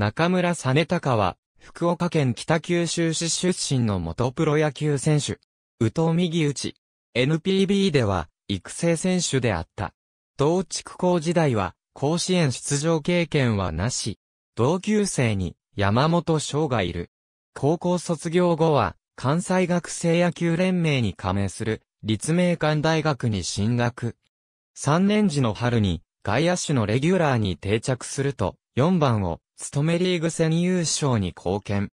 中村実隆は、福岡県北九州市出身の元プロ野球選手。宇藤右打ち。NPB では、育成選手であった。同地区校時代は、甲子園出場経験はなし。同級生に、山本翔がいる。高校卒業後は、関西学生野球連盟に加盟する、立命館大学に進学。3年時の春に、外野手のレギュラーに定着すると、4番を勤めリーグ戦優勝に貢献。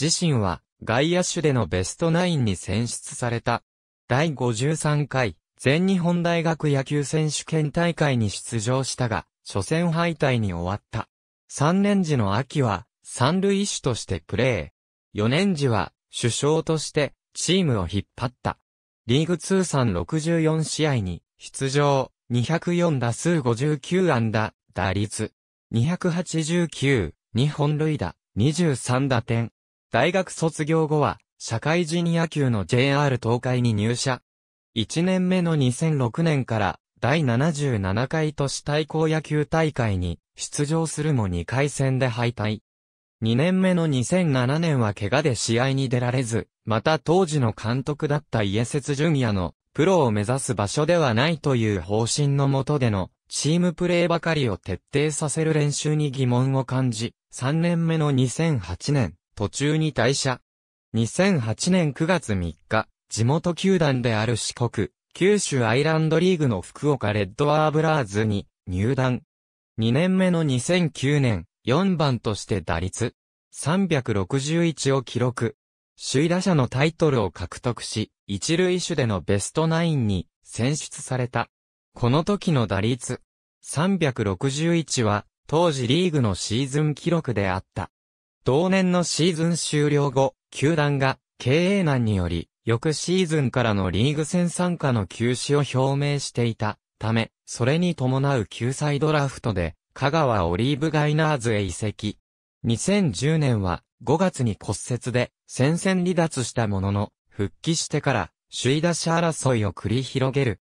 自身は外野手でのベストナインに選出された。第53回全日本大学野球選手権大会に出場したが、初戦敗退に終わった。3年時の秋は三塁手としてプレー。4年時は首相としてチームを引っ張った。リーグ通算64試合に出場、204打数59安打、打率、289、2本塁打、23打点。大学卒業後は、社会人野球の JR 東海に入社。1年目の2006年から、第77回都市対抗野球大会に出場するも2回戦で敗退。2年目の2007年は怪我で試合に出られず、また当時の監督だった家節淳也のプロを目指す場所ではないという方針のもとでのチームプレーばかりを徹底させる練習に疑問を感じ、3年目の2008年、途中に退社。2008年9月3日、地元球団である四国、九州アイランドリーグの福岡レッドアーブラーズに入団。2年目の2009年、4番として打率361を記録。首位打者のタイトルを獲得し、一塁手でのベストナインに選出された。この時の打率361は当時リーグのシーズン記録であった。同年のシーズン終了後、球団が経営難により、翌シーズンからのリーグ戦参加の休止を表明していたため、それに伴う救済ドラフトで、香川オリーブガイナーズへ移籍。2010年は5月に骨折で戦線離脱したものの、復帰してから首位打者争いを繰り広げる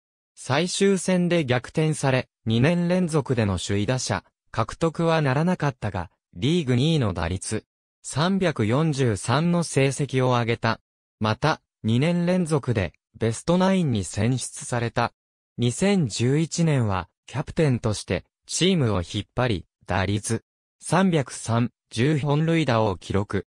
最終戦で逆転され、2年連続での首位打者、獲得はならなかったが、リーグ2位の打率、343の成績を上げた。また、2年連続で、ベストナインに選出された。2011年は、キャプテンとして、チームを引っ張り、打率、303、10本塁打を記録。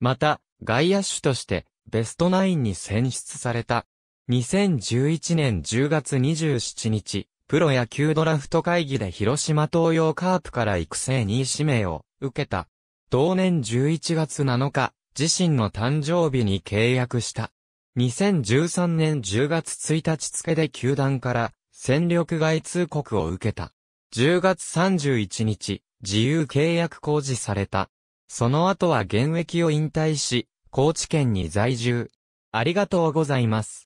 また、外野手として、ベストナインに選出された。2011年10月27日、プロ野球ドラフト会議で広島東洋カープから育成2位指名を受けた。同年11月7日、自身の誕生日に契約した。2013年10月1日付で球団から戦力外通告を受けた。10月31日、自由契約公示された。その後は現役を引退し、高知県に在住。ありがとうございます。